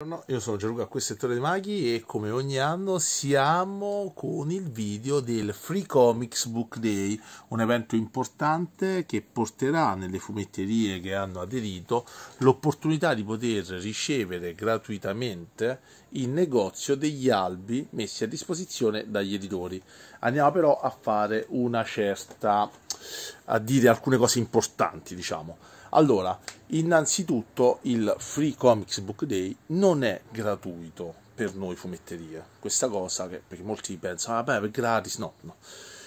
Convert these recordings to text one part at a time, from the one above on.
Buongiorno, io sono Gianluca, questo è Torre dei Maghi e come ogni anno siamo con il video del Free Comics Book Day, un evento importante che porterà nelle fumetterie che hanno aderito l'opportunità di poter ricevere gratuitamente in negozio degli albi messi a disposizione dagli editori. Andiamo però a fare una certa a dire alcune cose importanti, diciamo. Allora, innanzitutto il Free Comics Book Day non è gratuito per noi fumetterie. Questa cosa che perché molti pensano, vabbè, ah, è gratis, no, no.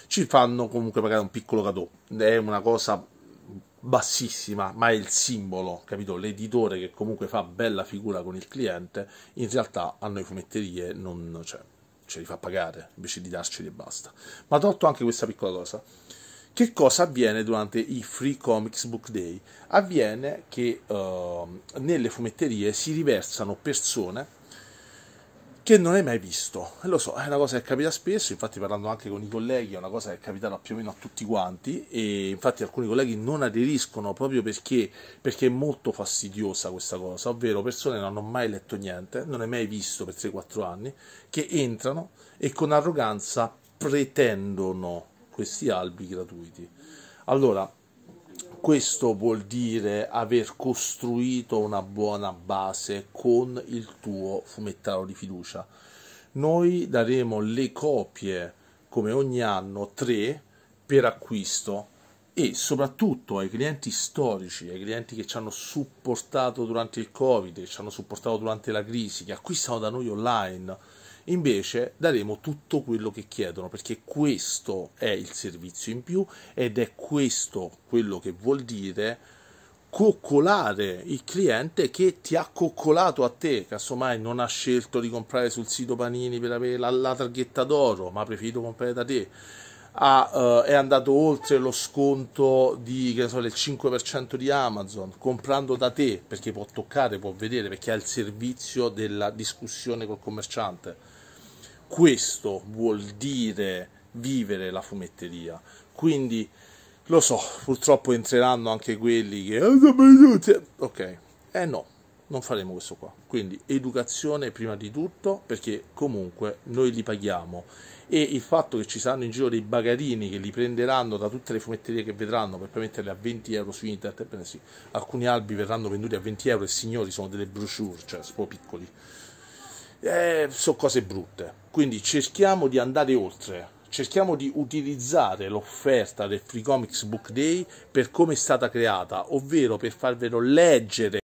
Ci fanno comunque pagare un piccolo cadeau. È una cosa bassissima, ma è il simbolo, capito? L'editore che comunque fa bella figura con il cliente, in realtà a noi fumetterie non cioè, ce li fa pagare invece di darceli e basta. Ma tolto anche questa piccola cosa. Che cosa avviene durante i Free Comics Book Day? Avviene che uh, nelle fumetterie si riversano persone che non hai mai visto. Lo so, è una cosa che capita spesso, infatti parlando anche con i colleghi è una cosa che è capitata più o meno a tutti quanti e infatti alcuni colleghi non aderiscono proprio perché, perché è molto fastidiosa questa cosa, ovvero persone che non hanno mai letto niente, non hai mai visto per 3-4 anni, che entrano e con arroganza pretendono questi albi gratuiti. Allora, questo vuol dire aver costruito una buona base con il tuo fumettaro di fiducia. Noi daremo le copie, come ogni anno, tre per acquisto e soprattutto ai clienti storici, ai clienti che ci hanno supportato durante il Covid, che ci hanno supportato durante la crisi, che acquistano da noi online Invece daremo tutto quello che chiedono perché questo è il servizio in più ed è questo quello che vuol dire coccolare il cliente che ti ha coccolato a te, casomai non ha scelto di comprare sul sito Panini per avere la, la targhetta d'oro, ma ha preferito comprare da te ha, uh, è andato oltre lo sconto di, che so, del 5% di Amazon comprando da te perché può toccare, può vedere, perché ha il servizio della discussione col commerciante. Questo vuol dire vivere la fumetteria. Quindi lo so, purtroppo entreranno anche quelli che. Ah, ok, eh no, non faremo questo qua. Quindi educazione prima di tutto, perché comunque noi li paghiamo e il fatto che ci saranno in giro dei bagarini che li prenderanno da tutte le fumetterie che vedranno per metterli a 20 euro su internet, eh, sì, alcuni albi verranno venduti a 20 euro e signori sono delle brochure, cioè sono piccoli. Eh, sono cose brutte. Quindi cerchiamo di andare oltre cerchiamo di utilizzare l'offerta del Free Comics Book Day per come è stata creata, ovvero per farvelo leggere